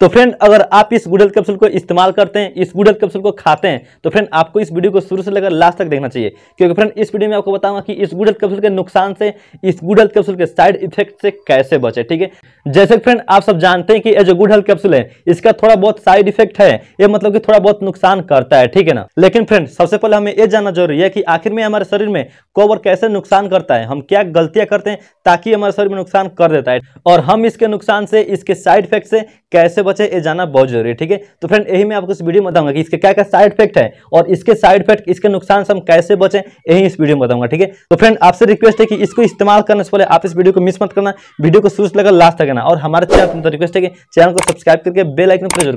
तो फ्रेंड अगर आप इस गुडल कैप्सूल को इस्तेमाल करते हैं इस गुडल कैप्सूल को खाते हैं तो फ्रेंड आपको इस वीडियो को शुरू से लेकर लास्ट तक देखना चाहिए क्योंकि फ्रेंड इस वीडियो में आपको बताऊंगा कि इस गुडल कैप्सूल के नुकसान से इस गुडल कैप्सूल के साइड इफेक्ट से कैसे बचे ठीक है जैसे फ्रेंड आप सब जानते हैं कि ये जो गुडल कैप्सूल है इसका थोड़ा बहुत साइड इफेक्ट है ये मतलब कि थोड़ा बहुत नुकसान करता है ठीक है ना लेकिन फ्रेंड सबसे पहले हमें ये जानना जरूरी है कि आखिर में हमारे शरीर में कोबर कैसे नुकसान करता है हम क्या गलतियां करते हैं ताकि हमारे शरीर में नुकसान कर देता है और हम इसके नुकसान से इसके साइड इफेक्ट से कैसे बचे ये जाना बहुत जरूरी है ठीक है तो फ्रेंड यही मैं आपको इस वीडियो में बताऊंगा कि इसके क्या क्या साइड इफेक्ट है और इसके साइड इफेक्ट इसके नुकसान से हम कैसे बचे यही इस वीडियो में बताऊंगा ठीक है तो फ्रेंड आपसे रिक्वेस्ट है कि इसको इस्तेमाल करने से पहले आप इस वीडियो को मिस मत करना वीडियो को शुरू लगा लास्ट तक करना और हमारे चैनल तो रिक्वेस्ट है कि चैनल को सब्सक्राइब करके बेलाइकन पर जरूर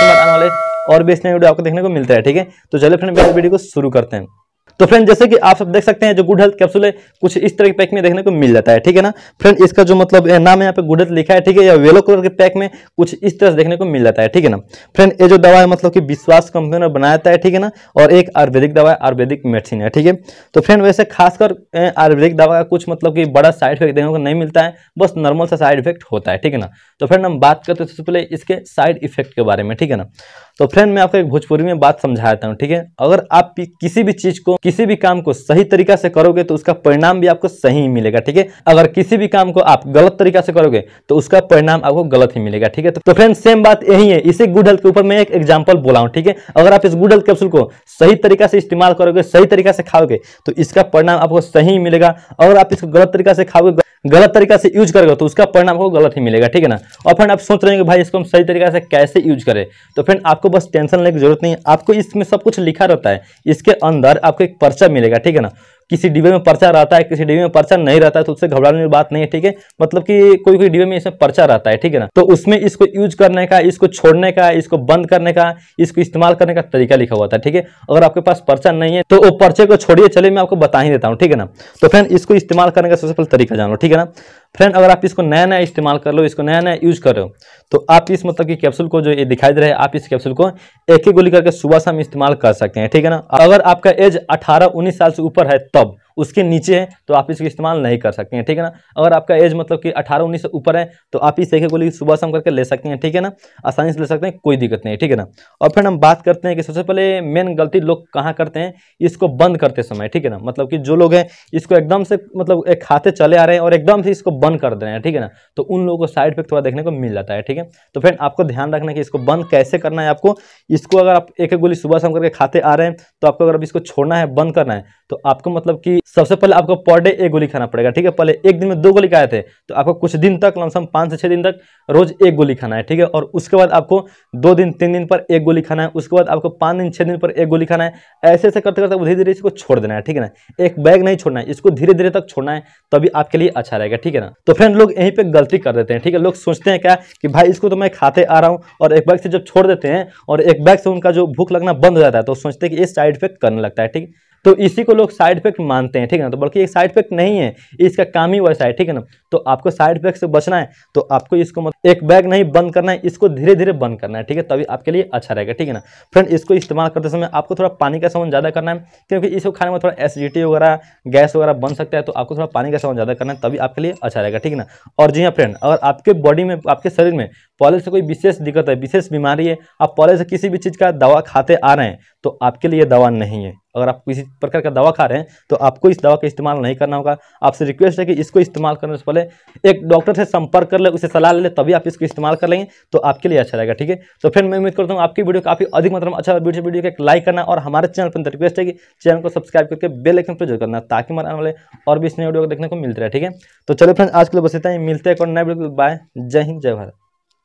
करना आने वाले और भी इसमें वीडियो आपको देखने को मिलता है ठीक है तो चलिए फ्रेंड वीडियो को शुरू करते हैं तो फ्रेंड जैसे कि आप सब देख सकते हैं जो गुड हेल्थ कैप्सूल है कुछ इस तरह के पैक में देखने को मिल जाता है ठीक है ना फ्रेंड इसका जो मतलब नाम है यहाँ पे गुड हेल्थ लिखा है ठीक है या येलो कलर के पैक में कुछ इस तरह से देखने को मिल जाता है ठीक है ना फ्रेंड ये जो दवा है मतलब कि विश्वास कंपनी ने बनाया है ठीक है ना और एक आयुर्वेदिक दवा है आयुर्वेदिक मेडिसिन है ठीक है तो फ्रेंड वैसे खासकर आयुर्वेदिक दवा का कुछ मतलब कि बड़ा साइड इफेक्ट देखने को नहीं मिलता है बस नॉर्मल सा साइड इफेक्ट होता है ठीक है ना तो फ्रेंड हम बात करते सबसे पहले इसके साइड इफेक्ट के बारे में ठीक है ना तो फ्रेंड मैं आपको एक भोजपुरी में बात समझाता हूँ ठीक है अगर आप किसी भी चीज़ को को किसी भी काम को सही तरीका से करोगे तो उसका परिणाम भी आपको सही ही मिलेगा ठीक है अगर किसी भी काम को आप गलत तरीका से करोगे तो उसका परिणाम आपको गलत ही मिलेगा ठीक है तो फ्रेंड सेम बात यही है इसी गुड हेल्थ के ऊपर मैं एक एग्जाम्पल बोला हूँ ठीक है अगर आप इस गुड हेल्थ कैप्सूल को सही तरीका से इस्तेमाल करोगे सही तरीका से खाओगे तो इसका परिणाम आपको सही मिलेगा अगर आप इसको गलत तरीका से खाओगे गलत तरीका से यूज करेगा तो उसका परिणाम आपको गलत ही मिलेगा ठीक है ना और फ्रेंड आप सोच रहे हैं कि भाई इसको हम सही तरीका से कैसे यूज करें तो फ्रेंड आपको बस टेंशन लेने की जरूरत नहीं है आपको इसमें सब कुछ लिखा रहता है इसके अंदर आपको आपको एक पर्चा मिलेगा ठीक है ना किसी डिब्बे में पर्चा रहता है किसी डिब्बे में पर्चा नहीं रहता है तो उससे घबराने की बात नहीं है ठीक है मतलब कि कोई कोई डिब्बे में इसमें पर्चा रहता है ठीक है ना तो उसमें इसको यूज करने का इसको छोड़ने का इसको बंद करने का इसको इस्तेमाल करने का तरीका लिखा हुआ था ठीक है अगर आपके पास पर्चा नहीं है तो वो पर्चे को छोड़िए चले मैं आपको बता ही देता हूँ ठीक है ना तो फिर इसको इस्तेमाल करने का सबसे पहले तरीका जान लो ठीक है ना फ्रेंड अगर आप इसको नया नया इस्तेमाल कर लो इसको नया नया यूज कर रहे हो तो आप इस मतलब कि कैप्सूल को जो ये दिखाई दे रहा है आप इस कैप्सूल को एक ही गोली करके सुबह शाम इस्तेमाल कर सकते हैं ठीक है ना अगर आपका एज अठारह उन्नीस साल से ऊपर है तब उसके नीचे है तो आप इसको इस्तेमाल नहीं कर सकते हैं ठीक है ना अगर आपका एज मतलब कि अठारह उन्नीस से ऊपर है तो आप इस एक गोली सुबह शाम करके ले सकते हैं ठीक है ना आसानी से ले सकते हैं कोई दिक्कत नहीं ठीक है ना और फिर हम बात करते हैं कि सबसे पहले मेन गलती लोग कहाँ करते हैं इसको बंद करते समय ठीक है ना मतलब कि जो लोग हैं इसको एकदम से मतलब एक खाते चले आ रहे हैं और एकदम से इसको बंद कर दे रहे हैं ठीक है ना तो उन लोगों को साइड इफेक्ट थोड़ा देखने को मिल जाता है ठीक है तो फिर आपको ध्यान रखना है कि इसको बंद कैसे करना है आपको इसको अगर आप एक एक गोली सुबह शाम करके खाते आ रहे हैं तो आपको अगर इसको छोड़ना है बंद करना है तो आपको मतलब कि सबसे पहले आपको पर डे एक गोली खाना पड़ेगा ठीक है पहले एक दिन में दो गोली खाए थे तो आपको कुछ दिन तक लमसम पाँच से छः दिन तक रोज एक गोली खाना है ठीक है और उसके बाद आपको दो दिन तीन दिन पर एक गोली खाना है उसके बाद आपको पाँच दिन छः दिन पर एक गोली खाना है ऐसे ऐसे करते करते धीरे धीरे इसको छोड़ देना है ठीक है ना एक बैग नहीं छोड़ना है इसको धीरे धीरे तक छोड़ना है तभी आपके लिए अच्छा रहेगा ठीक है ना तो फ्रेंड लोग यहीं पर गलती कर देते हैं ठीक है लोग सोचते हैं क्या कि भाई इसको तो मैं खाते आ रहा हूँ और एक बैग से जब छोड़ देते हैं और एक बैग से उनका जो भूख लगना बंद हो जाता है तो सोचते हैं कि इस साइड इफेक्ट करने लगता है ठीक है तो इसी को लोग साइड इफेक्ट मानते हैं ठीक है ना तो बल्कि एक साइड इफेक्ट नहीं है इसका काम ही वैसा है ठीक है ना तो आपको साइड इफेक्ट से बचना है तो आपको इसको मतलब एक बैग नहीं बंद करना है इसको धीरे धीरे बंद करना है ठीक है तभी आपके लिए अच्छा रहेगा ठीक है ना फ्रेंड इसको इस्तेमाल करते समय आपको थोड़ा पानी का सामान ज़्यादा करना है क्योंकि इसको खाने में थोड़ा एसिडिटी वगैरह गैस वगैरह बन सकता है तो आपको थोड़ा पानी का सामान ज़्यादा करना है तभी आपके लिए अच्छा रहेगा ठीक है ना और जी हाँ फ्रेंड अगर आपके बॉडी में आपके शरीर में पॉले से कोई विशेष दिक्कत है विशेष बीमारी है आप पॉले से किसी भी चीज़ का दवा खाते आ रहे हैं तो आपके लिए दवा नहीं है अगर आप किसी प्रकार का दवा खा रहे हैं तो आपको इस दवा का इस्तेमाल नहीं करना होगा आपसे रिक्वेस्ट है कि इसको इस्तेमाल करने से पहले एक डॉक्टर से संपर्क कर ले उसे सलाह ले तभी आप इसको इस्तेमाल कर लेंगे तो आपके लिए अच्छा रहेगा ठीक है तो फिर मैं उम्मीद करता हूँ आपकी वीडियो काफ़ी अधिक मतलब अच्छा वीडियो वीडियो एक लाइक करना और हमारे चैनल पर रिक्वेस्ट है कि चैनल को सब्सक्राइब करके बेल आइकन पर जरूर करना ताकि हमारे आने वाले और भी इस नए वीडियो को देखने को मिलते रहे ठीक है तो चलो फ्रेंड आज के लिए बस इतना ही मिलते हैं और नए वीडियो बाय जय हिंद जय भारत